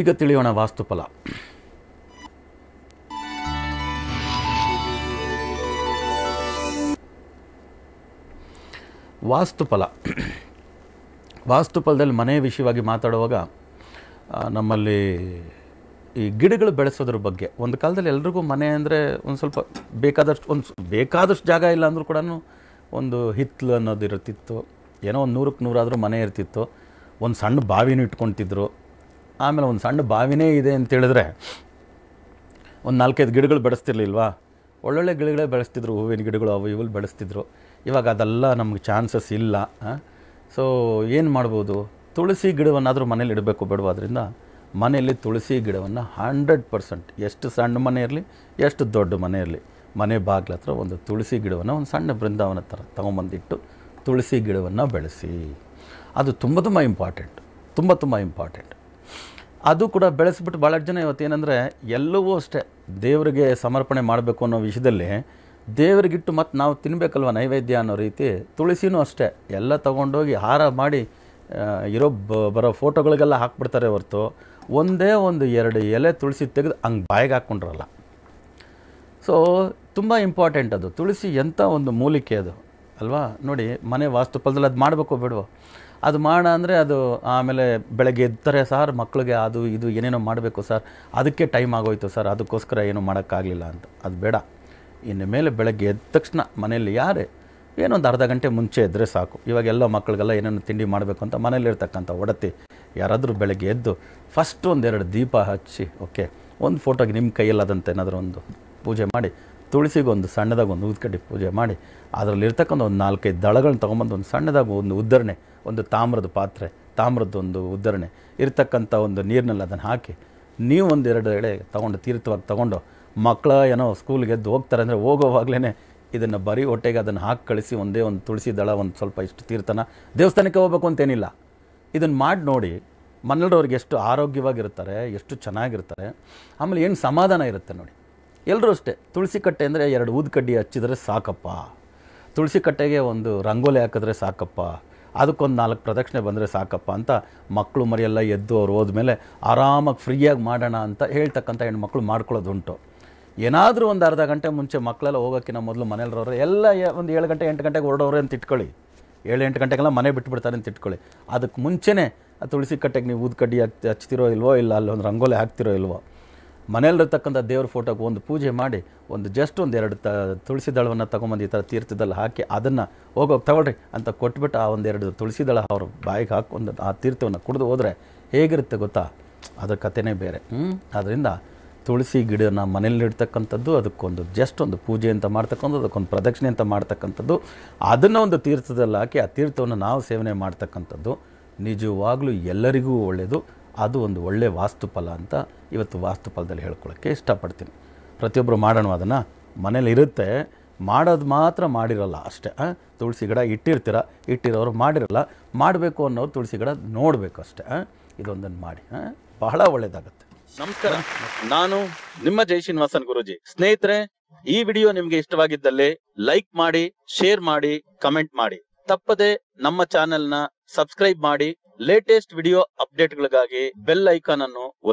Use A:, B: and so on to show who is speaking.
A: ಈಗ ತಿಳಿಯೋಣ ವಾಸ್ತುಫಲ ವಾಸ್ತುಫಲ ವಾಸ್ತುಫಲದಲ್ಲಿ ಮನೆ ವಿಷಯವಾಗಿ ಮಾತಾಡುವಾಗ ನಮ್ಮಲ್ಲಿ ಈ ಗಿಡಗಳು ಬೆಳೆಸೋದ್ರ ಬಗ್ಗೆ ಒಂದು ಕಾಲದಲ್ಲಿ ಎಲ್ರಿಗೂ ಮನೆ ಅಂದರೆ ಒಂದು ಸ್ವಲ್ಪ ಬೇಕಾದಷ್ಟು ಒಂದು ಬೇಕಾದಷ್ಟು ಜಾಗ ಇಲ್ಲ ಅಂದರೂ ಕೂಡ ಒಂದು ಹಿತ್ತಲು ಅನ್ನೋದು ಇರುತ್ತಿತ್ತು ಏನೋ ಒಂದು ನೂರಕ್ಕೆ ನೂರಾದರೂ ಮನೆ ಇರ್ತಿತ್ತು ಒಂದು ಸಣ್ಣ ಬಾವಿನೂ ಇಟ್ಕೊಳ್ತಿದ್ರು ಆಮೇಲೆ ಒಂದು ಸಣ್ಣ ಬಾವಿನೇ ಇದೆ ಅಂತ ಹೇಳಿದ್ರೆ ಒಂದು ನಾಲ್ಕೈದು ಗಿಡಗಳು ಬೆಳೆಸ್ತಿರ್ಲಿಲ್ವಾ ಒಳ್ಳೊಳ್ಳೆ ಗಿಡಗಳೇ ಬೆಳೆಸ್ತಿದ್ರು ಹೂವಿನ ಗಿಡಗಳು ಅವು ಇವು ಬೆಳೆಸ್ತಿದ್ರು ಇವಾಗ ಅದೆಲ್ಲ ನಮಗೆ ಚಾನ್ಸಸ್ ಇಲ್ಲ ಸೊ ಏನು ಮಾಡ್ಬೋದು ತುಳಸಿ ಗಿಡವನ್ನಾದರೂ ಮನೇಲಿ ಇಡಬೇಕು ಬೇಡವ ಅದರಿಂದ ಮನೆಯಲ್ಲಿ ತುಳಸಿ ಗಿಡವನ್ನು ಹಂಡ್ರೆಡ್ ಪರ್ಸೆಂಟ್ ಎಷ್ಟು ಸಣ್ಣ ಮನೆ ಇರಲಿ ಎಷ್ಟು ದೊಡ್ಡ ಮನೆ ಇರಲಿ ಮನೆ ಬಾಗಿಲ ಹತ್ರ ಒಂದು ತುಳಸಿ ಗಿಡವನ್ನು ಒಂದು ಸಣ್ಣ ಬೃಂದಾವನ ಥರ ತೊಗೊಂಬಂದಿಟ್ಟು ತುಳಸಿ ಗಿಡವನ್ನು ಬೆಳೆಸಿ ಅದು ತುಂಬ ತುಂಬ ಇಂಪಾರ್ಟೆಂಟ್ ತುಂಬ ತುಂಬ ಇಂಪಾರ್ಟೆಂಟ್ ಅದು ಕೂಡ ಬೆಳೆಸ್ಬಿಟ್ಟು ಭಾಳಷ್ಟು ಜನ ಇವತ್ತು ಏನಂದರೆ ಎಲ್ಲವೂ ಅಷ್ಟೇ ದೇವರಿಗೆ ಸಮರ್ಪಣೆ ಮಾಡಬೇಕು ಅನ್ನೋ ವಿಷಯದಲ್ಲಿ ದೇವರಿಗಿಟ್ಟು ಮತ್ತು ನಾವು ತಿನ್ನಬೇಕಲ್ವ ನೈವೇದ್ಯ ಅನ್ನೋ ರೀತಿ ತುಳಸಿನೂ ಅಷ್ಟೇ ಎಲ್ಲ ತೊಗೊಂಡೋಗಿ ಹಾರ ಮಾಡಿ ಇರೋ ಬ ಬರೋ ಫೋಟೋಗಳಿಗೆಲ್ಲ ಹಾಕ್ಬಿಡ್ತಾರೆ ಹೊರತು ಒಂದೇ ಒಂದು ಎರಡು ಎಲೆ ತುಳಸಿ ತೆಗೆದು ಹಂಗೆ ಬಾಯಿಗೆ ಹಾಕ್ಕೊಂಡ್ರಲ್ಲ ಸೊ ತುಂಬ ಇಂಪಾರ್ಟೆಂಟ್ ಅದು ತುಳಸಿ ಎಂಥ ಒಂದು ಮೂಲಿಕೆ ಅದು ಅಲ್ವಾ ನೋಡಿ ಮನೆ ವಾಸ್ತುಪಲದಲ್ಲಿ ಅದು ಮಾಡಬೇಕು ಬಿಡು ಅದು ಮಾಡ ಅಂದರೆ ಅದು ಆಮೇಲೆ ಬೆಳಗ್ಗೆ ಎದ್ದರೆ ಸರ್ ಮಕ್ಕಳಿಗೆ ಅದು ಇದು ಏನೇನೋ ಮಾಡಬೇಕು ಸರ್ ಅದಕ್ಕೆ ಟೈಮ್ ಆಗೋಯ್ತು ಸರ್ ಅದಕ್ಕೋಸ್ಕರ ಏನೂ ಮಾಡೋಕ್ಕಾಗಲಿಲ್ಲ ಅಂತ ಅದು ಬೇಡ ಇನ್ನು ಮೇಲೆ ಬೆಳಗ್ಗೆ ಎದ್ದ ತಕ್ಷಣ ಮನೆಯಲ್ಲಿ ಯಾರೇ ಏನೊಂದು ಅರ್ಧ ಗಂಟೆ ಮುಂಚೆ ಎದ್ದರೆ ಸಾಕು ಇವಾಗ ಎಲ್ಲ ಮಕ್ಕಳಿಗೆಲ್ಲ ಏನೇನು ತಿಂಡಿ ಮಾಡಬೇಕು ಅಂತ ಮನೇಲಿರ್ತಕ್ಕಂಥ ಒಡತಿ ಯಾರಾದರೂ ಬೆಳಗ್ಗೆ ಎದ್ದು ಫಸ್ಟ್ ಒಂದೆರಡು ದೀಪ ಹಚ್ಚಿ ಓಕೆ ಒಂದು ಫೋಟೋಗೆ ನಿಮ್ಮ ಕೈಯಲ್ಲದಂತೆ ಏನಾದರೂ ಒಂದು ಪೂಜೆ ಮಾಡಿ ತುಳಸಿಗೊಂದು ಸಣ್ಣದಾಗ ಒಂದು ಊದ್ಕಡ್ಡಿ ಪೂಜೆ ಮಾಡಿ ಅದರಲ್ಲಿರ್ತಕ್ಕಂಥ ಒಂದು ನಾಲ್ಕೈದು ದಳಗಳನ್ನ ತೊಗೊಂಬಂದು ಒಂದು ಸಣ್ಣದಾಗ ಒಂದು ಉದ್ಧರಣೆ ಒಂದು ತಾಮ್ರದ ಪಾತ್ರೆ ತಾಮ್ರದ ಒಂದು ಉದ್ದರಣೆ ಇರತಕ್ಕಂಥ ಒಂದು ನೀರಿನಲ್ಲಿ ಅದನ್ನು ಹಾಕಿ ನೀವು ಒಂದು ಎರಡು ಎಳೆ ತೊಗೊಂಡು ತೀರ್ಥವಾಗಿ ತೊಗೊಂಡು ಮಕ್ಕಳ ಏನೋ ಸ್ಕೂಲ್ಗೆ ಎದ್ದು ಹೋಗ್ತಾರೆ ಅಂದರೆ ಹೋಗೋವಾಗ್ಲೇ ಇದನ್ನು ಬರೀ ಹೊಟ್ಟೆಗೆ ಅದನ್ನು ಹಾಕಿ ಕಳಿಸಿ ಒಂದೇ ಒಂದು ತುಳಸಿ ದಳ ಒಂದು ಸ್ವಲ್ಪ ಇಷ್ಟು ತೀರ್ಥನ ದೇವಸ್ಥಾನಕ್ಕೆ ಹೋಗ್ಬೇಕು ಅಂತೇನಿಲ್ಲ ಇದನ್ನು ಮಾಡಿ ನೋಡಿ ಮನೆಯವ್ರಿಗೆ ಎಷ್ಟು ಆರೋಗ್ಯವಾಗಿರ್ತಾರೆ ಎಷ್ಟು ಚೆನ್ನಾಗಿರ್ತಾರೆ ಆಮೇಲೆ ಏನು ಸಮಾಧಾನ ಇರುತ್ತೆ ನೋಡಿ ಎಲ್ಲರೂ ಅಷ್ಟೇ ತುಳಸಿ ಕಟ್ಟೆ ಅಂದರೆ ಎರಡು ಊದ್ಕಡ್ಡಿ ಹಚ್ಚಿದರೆ ಸಾಕಪ್ಪ ತುಳಸಿ ಕಟ್ಟೆಗೆ ಒಂದು ರಂಗೋಲಿ ಹಾಕಿದ್ರೆ ಸಾಕಪ್ಪ ಅದಕ್ಕೊಂದು ನಾಲ್ಕು ಪ್ರದಕ್ಷಿಣೆ ಬಂದರೆ ಸಾಕಪ್ಪ ಅಂತ ಮಕ್ಕಳು ಮರಿಯೆಲ್ಲ ಎದ್ದು ಅವ್ರು ಹೋದ್ಮೇಲೆ ಆರಾಮಾಗಿ ಫ್ರೀಯಾಗಿ ಮಾಡೋಣ ಅಂತ ಹೇಳ್ತಕ್ಕಂಥ ಹೆಣ್ಣು ಮಾಡ್ಕೊಳ್ಳೋದು ಮಾಡ್ಕೊಳ್ಳೋದುಂಟು ಏನಾದರೂ ಒಂದು ಅರ್ಧ ಗಂಟೆ ಮುಂಚೆ ಮಕ್ಕಳೆಲ್ಲ ಹೋಗೋಕ್ಕಿಂತ ಮೊದಲು ಮನೇಲಿರೋರು ಎಲ್ಲ ಒಂದು ಏಳು ಗಂಟೆ ಎಂಟು ಗಂಟೆಗೆ ಹೊರಡೋರು ಅಂತ ಇಟ್ಕೊಳ್ಳಿ ಏಳು ಎಂಟು ಗಂಟೆಗೆಲ್ಲ ಮನೆ ಬಿಟ್ಬಿಡ್ತಾರೆ ಅಂತ ಇಟ್ಕೊಳ್ಳಿ ಅದಕ್ಕೆ ಮುಂಚೆನೇ ಆ ತುಳಸಿ ಕಟ್ಟೆಗೆ ನೀವು ಊದ್ಕಡ್ಡಿ ಹಚ್ಚಿ ಹಚ್ತಿರೋ ಇಲ್ವೋ ಇಲ್ಲ ಅಲ್ಲೊಂದು ರಂಗೋಲಿ ಹಾಕ್ತಿರೋ ಇಲ್ವೋ ಮನೆಯಲ್ಲಿರ್ತಕ್ಕಂಥ ದೇವ್ರ ಫೋಟೋಗೆ ಒಂದು ಪೂಜೆ ಮಾಡಿ ಒಂದು ಜಸ್ಟ್ ಒಂದು ಎರಡು ತ ತುಳಸಿ ದಳವನ್ನು ತೊಗೊಂಬಂದು ಈ ಥರ ತೀರ್ಥದಲ್ಲಿ ಹಾಕಿ ಅದನ್ನು ಹೋಗೋಕೆ ತಗೊಳ್ರಿ ಅಂತ ಕೊಟ್ಬಿಟ್ಟು ಆ ಎರಡು ತುಳಸಿ ದಳ ಅವರು ಬಾಯಿಗೆ ಹಾಕೊಂಡು ಆ ತೀರ್ಥವನ್ನು ಕುಡಿದು ಹೋದರೆ ಹೇಗಿರುತ್ತೆ ಗೊತ್ತಾ ಅದರ ಕಥೆನೇ ಬೇರೆ ಅದರಿಂದ ತುಳಸಿ ಗಿಡನ ಇಡ್ತಕ್ಕಂಥದ್ದು ಅದಕ್ಕೊಂದು ಜಸ್ಟ್ ಒಂದು ಪೂಜೆ ಅಂತ ಮಾಡ್ತಕ್ಕಂಥದ್ದು ಅದಕ್ಕೊಂದು ಪ್ರದಕ್ಷಿಣೆ ಅಂತ ಮಾಡ್ತಕ್ಕಂಥದ್ದು ಅದನ್ನು ಒಂದು ತೀರ್ಥದಲ್ಲಿ ಹಾಕಿ ಆ ತೀರ್ಥವನ್ನು ನಾವು ಸೇವನೆ ಮಾಡ್ತಕ್ಕಂಥದ್ದು ನಿಜವಾಗಲೂ ಎಲ್ಲರಿಗೂ ಒಳ್ಳೆಯದು ಅದು ಒಂದು ಒಳ್ಳೆಯ ವಾಸ್ತುಫಲ ಅಂತ ಇವತ್ತು ವಾಸ್ತುಫಲದಲ್ಲಿ ಹೇಳ್ಕೊಳ್ಳೋಕ್ಕೆ ಇಷ್ಟಪಡ್ತೀನಿ ಪ್ರತಿಯೊಬ್ಬರು ಮಾಡೋಣ ಅದನ್ನು ಮನೇಲಿ ಇರುತ್ತೆ ಮಾಡೋದು ಮಾತ್ರ ಮಾಡಿರಲ್ಲ ಅಷ್ಟೇ ತುಳಸಿ ಗಿಡ ಇಟ್ಟಿರ್ತೀರ ಇಟ್ಟಿರೋರು ಮಾಡಿರಲ್ಲ ಮಾಡಬೇಕು ಅನ್ನೋರು ತುಳಸಿ ಗಿಡ ನೋಡಬೇಕು ಅಷ್ಟೇ ಇದೊಂದನ್ನು ಮಾಡಿ ಬಹಳ ಒಳ್ಳೆಯದಾಗುತ್ತೆ ನಮಸ್ಕಾರ ನಾನು ನಿಮ್ಮ ಜೈ ಶ್ರೀನಿವಾಸನ್ ಗುರುಜಿ ಸ್ನೇಹಿತರೆ ಈ ವಿಡಿಯೋ ನಿಮಗೆ ಇಷ್ಟವಾಗಿದ್ದಲ್ಲಿ ಲೈಕ್ ಮಾಡಿ ಶೇರ್ ಮಾಡಿ ಕಮೆಂಟ್ ಮಾಡಿ ತಪ್ಪದೆ ನಮ್ಮ ಚಾನೆಲ್ನ ಸಬ್ಸ್ಕ್ರೈಬ್ ಮಾಡಿ ಲೇಟೆಸ್ಟ್ ವಿಡಿಯೋ ಅಪ್ಡೇಟ್ಗಳಿಗಾಗಿ ಬೆಲ್ ಐಕಾನ್ ಅನ್ನು ಒತ್ತಿ